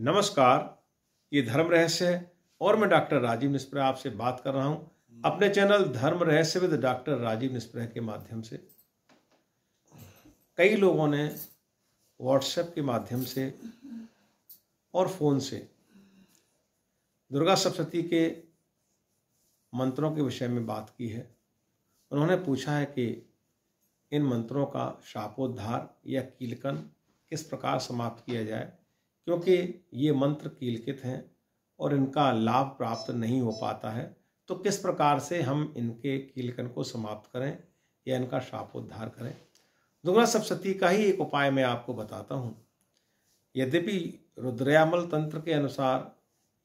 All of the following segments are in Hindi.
नमस्कार ये धर्म रहस्य है और मैं डॉक्टर राजीव निष्प्रह आपसे बात कर रहा हूं अपने चैनल धर्म रहस्य विद डॉक्टर राजीव निष्प्रह के माध्यम से कई लोगों ने व्हाट्सएप के माध्यम से और फ़ोन से दुर्गा सप्तती के मंत्रों के विषय में बात की है उन्होंने पूछा है कि इन मंत्रों का शापोद्धार या कीलकन किस प्रकार समाप्त किया जाए क्योंकि ये मंत्र कीलकित हैं और इनका लाभ प्राप्त नहीं हो पाता है तो किस प्रकार से हम इनके कीलकन को समाप्त करें या इनका शापोद्धार करें दुग्ना सप्तती का ही एक उपाय मैं आपको बताता हूँ यद्यपि रुद्रयामल तंत्र के अनुसार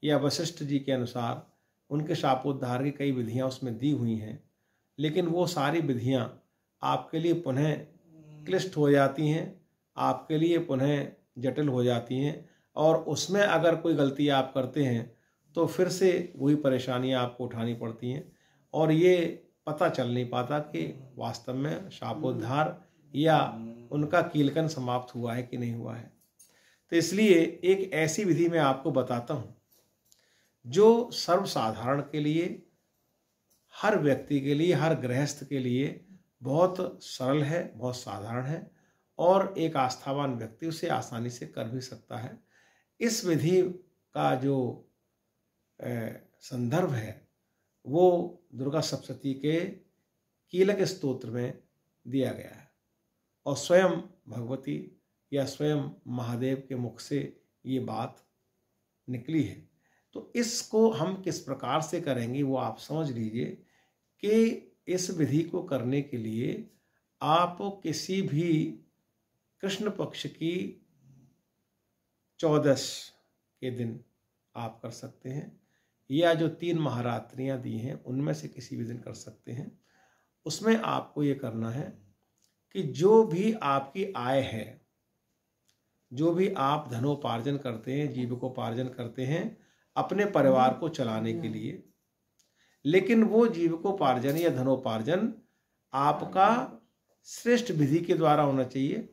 या वशिष्ठ जी के अनुसार उनके शापोद्धार की कई विधियाँ उसमें दी हुई हैं लेकिन वो सारी विधियाँ आपके लिए पुनः क्लिष्ट हो जाती हैं आपके लिए पुनः जटिल हो जाती हैं और उसमें अगर कोई गलती आप करते हैं तो फिर से वही परेशानियां आपको उठानी पड़ती हैं और ये पता चल नहीं पाता कि वास्तव में शापोद्धार या उनका कीलकन समाप्त हुआ है कि नहीं हुआ है तो इसलिए एक ऐसी विधि मैं आपको बताता हूँ जो सर्वसाधारण के लिए हर व्यक्ति के लिए हर गृहस्थ के लिए बहुत सरल है बहुत साधारण है और एक आस्थावान व्यक्ति उसे आसानी से कर भी सकता है इस विधि का जो संदर्भ है वो दुर्गा सप्तती के कीलक स्तोत्र में दिया गया है और स्वयं भगवती या स्वयं महादेव के मुख से ये बात निकली है तो इसको हम किस प्रकार से करेंगे वो आप समझ लीजिए कि इस विधि को करने के लिए आप किसी भी कृष्ण पक्ष की चौदस के दिन आप कर सकते हैं या जो तीन महारात्रियाँ दी हैं उनमें से किसी भी दिन कर सकते हैं उसमें आपको ये करना है कि जो भी आपकी आय है जो भी आप धनोपार्जन करते हैं जीविकोपार्जन करते हैं अपने परिवार को चलाने के लिए लेकिन वो जीविकोपार्जन या धनोपार्जन आपका श्रेष्ठ विधि के द्वारा होना चाहिए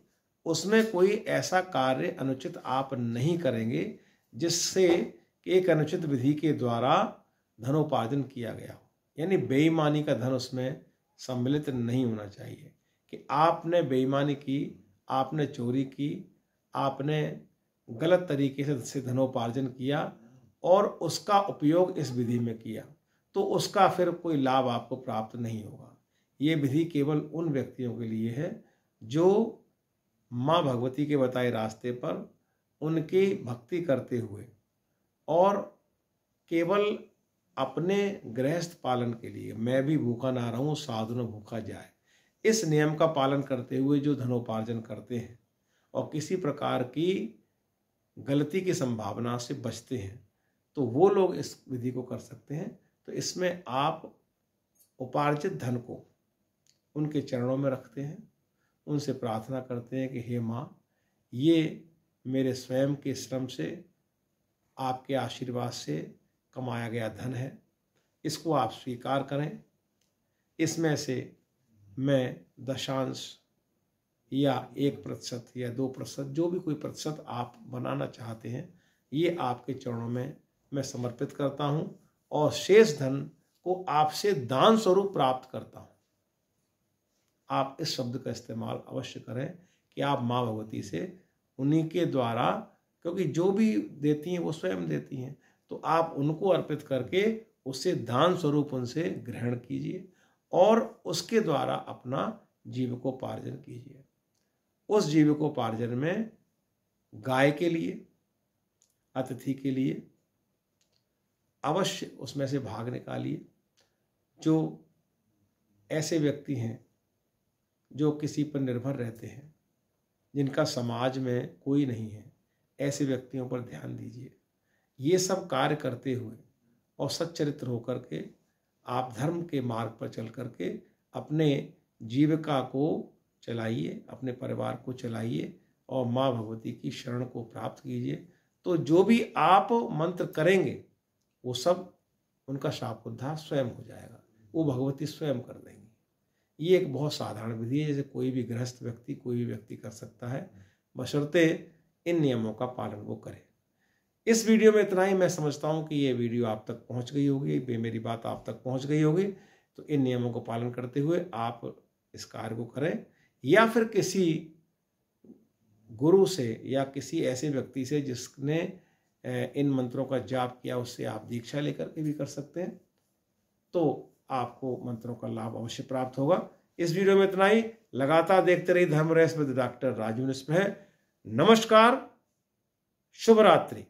उसमें कोई ऐसा कार्य अनुचित आप नहीं करेंगे जिससे एक अनुचित विधि के द्वारा धनोपार्जन किया गया हो यानी बेईमानी का धन उसमें सम्मिलित नहीं होना चाहिए कि आपने बेईमानी की आपने चोरी की आपने गलत तरीके से से धनोपार्जन किया और उसका उपयोग इस विधि में किया तो उसका फिर कोई लाभ आपको प्राप्त नहीं होगा ये विधि केवल उन व्यक्तियों के लिए है जो माँ भगवती के बताए रास्ते पर उनकी भक्ति करते हुए और केवल अपने गृहस्थ पालन के लिए मैं भी भूखा ना रहूं साधु भूखा जाए इस नियम का पालन करते हुए जो धनोपार्जन करते हैं और किसी प्रकार की गलती की संभावना से बचते हैं तो वो लोग इस विधि को कर सकते हैं तो इसमें आप उपार्जित धन को उनके चरणों में रखते हैं उनसे प्रार्थना करते हैं कि हे माँ ये मेरे स्वयं के श्रम से आपके आशीर्वाद से कमाया गया धन है इसको आप स्वीकार करें इसमें से मैं दशांश या एक प्रतिशत या दो प्रतिशत जो भी कोई प्रतिशत आप बनाना चाहते हैं ये आपके चरणों में मैं समर्पित करता हूँ और शेष धन को आपसे दान स्वरूप प्राप्त करता हूँ आप इस शब्द का इस्तेमाल अवश्य करें कि आप माँ भगवती से उन्हीं के द्वारा क्योंकि जो भी देती हैं वो स्वयं देती हैं तो आप उनको अर्पित करके उससे दान स्वरूप उनसे ग्रहण कीजिए और उसके द्वारा अपना जीविकोपार्जन कीजिए उस जीविकोपार्जन में गाय के लिए अतिथि के लिए अवश्य उसमें से भाग निकालिए जो ऐसे व्यक्ति हैं जो किसी पर निर्भर रहते हैं जिनका समाज में कोई नहीं है ऐसे व्यक्तियों पर ध्यान दीजिए ये सब कार्य करते हुए और सच्चरित्र होकर के आप धर्म के मार्ग पर चल करके अपने जीविका को चलाइए अपने परिवार को चलाइए और माँ भगवती की शरण को प्राप्त कीजिए तो जो भी आप मंत्र करेंगे वो सब उनका शाप उद्धार स्वयं हो जाएगा वो भगवती स्वयं कर देंगे ये एक बहुत साधारण विधि है जैसे कोई भी गृहस्थ व्यक्ति कोई भी व्यक्ति कर सकता है बशर्ते इन नियमों का पालन वो करे इस वीडियो में इतना ही मैं समझता हूँ कि ये वीडियो आप तक पहुँच गई होगी बे मेरी बात आप तक पहुँच गई होगी तो इन नियमों का पालन करते हुए आप इस कार्य को करें या फिर किसी गुरु से या किसी ऐसे व्यक्ति से जिसने इन मंत्रों का जाप किया उससे आप दीक्षा लेकर के भी कर सकते हैं तो आपको मंत्रों का लाभ अवश्य प्राप्त होगा इस वीडियो में इतना ही लगातार देखते रहिए धर्म रहस्य डॉक्टर राजू निस्पह नमस्कार शुभ रात्रि